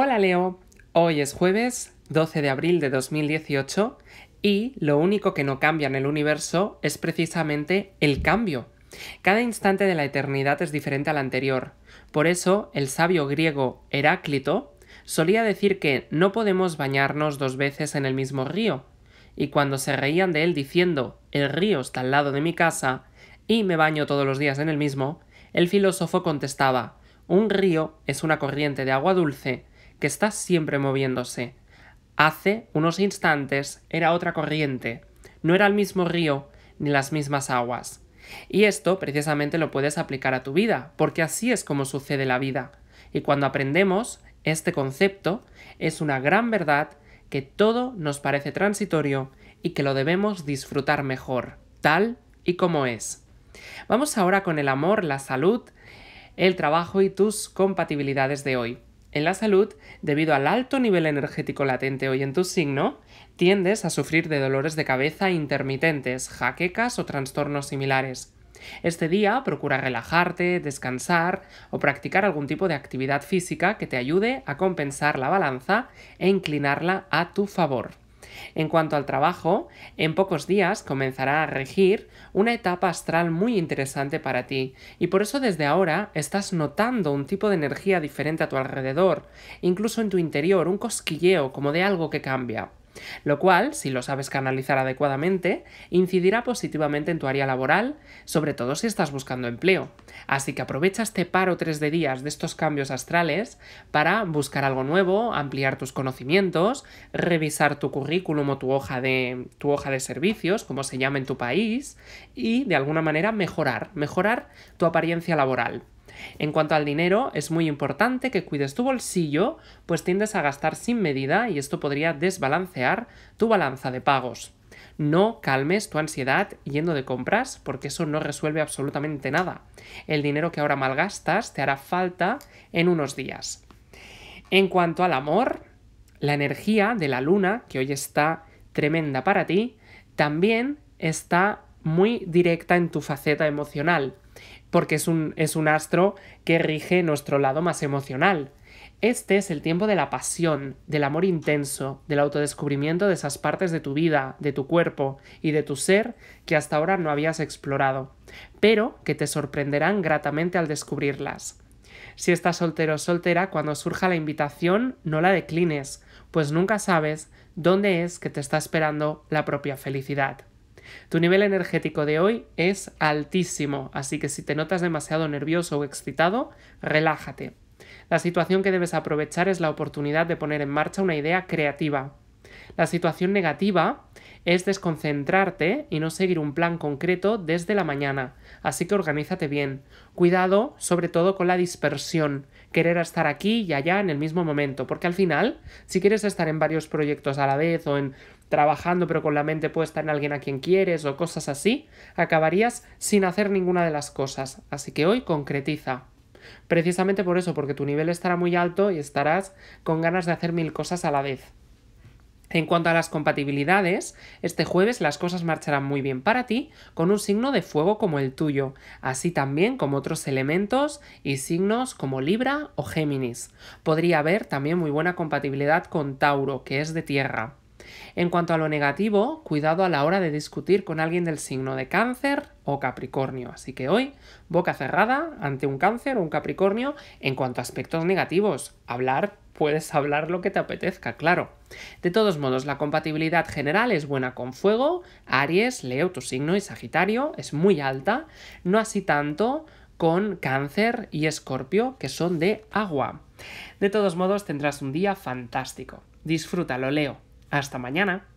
Hola Leo, hoy es jueves 12 de abril de 2018 y lo único que no cambia en el universo es precisamente el cambio. Cada instante de la eternidad es diferente al anterior. Por eso el sabio griego Heráclito solía decir que no podemos bañarnos dos veces en el mismo río, y cuando se reían de él diciendo el río está al lado de mi casa y me baño todos los días en el mismo, el filósofo contestaba un río es una corriente de agua dulce que está siempre moviéndose. Hace unos instantes era otra corriente, no era el mismo río ni las mismas aguas. Y esto precisamente lo puedes aplicar a tu vida, porque así es como sucede la vida. Y cuando aprendemos este concepto, es una gran verdad que todo nos parece transitorio y que lo debemos disfrutar mejor, tal y como es. Vamos ahora con el amor, la salud, el trabajo y tus compatibilidades de hoy. En la salud, debido al alto nivel energético latente hoy en tu signo, tiendes a sufrir de dolores de cabeza intermitentes, jaquecas o trastornos similares. Este día procura relajarte, descansar o practicar algún tipo de actividad física que te ayude a compensar la balanza e inclinarla a tu favor. En cuanto al trabajo, en pocos días comenzará a regir una etapa astral muy interesante para ti, y por eso desde ahora estás notando un tipo de energía diferente a tu alrededor, incluso en tu interior, un cosquilleo como de algo que cambia lo cual, si lo sabes canalizar adecuadamente, incidirá positivamente en tu área laboral, sobre todo si estás buscando empleo. Así que aprovecha este par o tres de días de estos cambios astrales para buscar algo nuevo, ampliar tus conocimientos, revisar tu currículum o tu hoja de, tu hoja de servicios, como se llama en tu país, y de alguna manera mejorar, mejorar tu apariencia laboral. En cuanto al dinero, es muy importante que cuides tu bolsillo, pues tiendes a gastar sin medida y esto podría desbalancear tu balanza de pagos. No calmes tu ansiedad yendo de compras porque eso no resuelve absolutamente nada. El dinero que ahora malgastas te hará falta en unos días. En cuanto al amor, la energía de la luna, que hoy está tremenda para ti, también está muy directa en tu faceta emocional porque es un, astro que rige nuestro lado más emocional. Este es el tiempo de la pasión, del amor intenso, del autodescubrimiento de esas partes de tu vida, de tu cuerpo y de tu ser que hasta ahora no habías explorado, pero que te sorprenderán gratamente al descubrirlas. Si estás soltero o soltera, cuando surja la invitación, no la declines, pues nunca sabes dónde es que te está esperando la propia felicidad. Tu nivel energético de hoy es altísimo, así que si te notas demasiado nervioso o excitado, relájate. La situación que debes aprovechar es la oportunidad de poner en marcha una idea creativa. La situación negativa es desconcentrarte y no seguir un plan concreto desde la mañana, así que organízate bien. Cuidado sobre todo con la dispersión, querer estar aquí y allá en el mismo momento, porque al final, si quieres estar en varios proyectos a la vez o en trabajando pero con la mente puesta en alguien a quien quieres o cosas así, acabarías sin hacer ninguna de las cosas, así que hoy concretiza. Precisamente por eso, porque tu nivel estará muy alto y estarás con ganas de hacer mil cosas a la vez. En cuanto a las compatibilidades, este jueves las cosas marcharán muy bien para ti con un signo de fuego como el tuyo, así también como otros elementos y signos como Libra o Géminis. Podría haber también muy buena compatibilidad con Tauro, que es de tierra. En cuanto a lo negativo, cuidado a la hora de discutir con alguien del signo de cáncer o capricornio. Así que hoy, boca cerrada ante un cáncer o un capricornio en cuanto a aspectos negativos. Hablar puedes hablar lo que te apetezca, claro. De todos modos, la compatibilidad general es buena con fuego, Aries, Leo, tu signo y Sagitario, es muy alta, no así tanto con Cáncer y Escorpio, que son de agua. De todos modos, tendrás un día fantástico. Disfrútalo, Leo. Hasta mañana.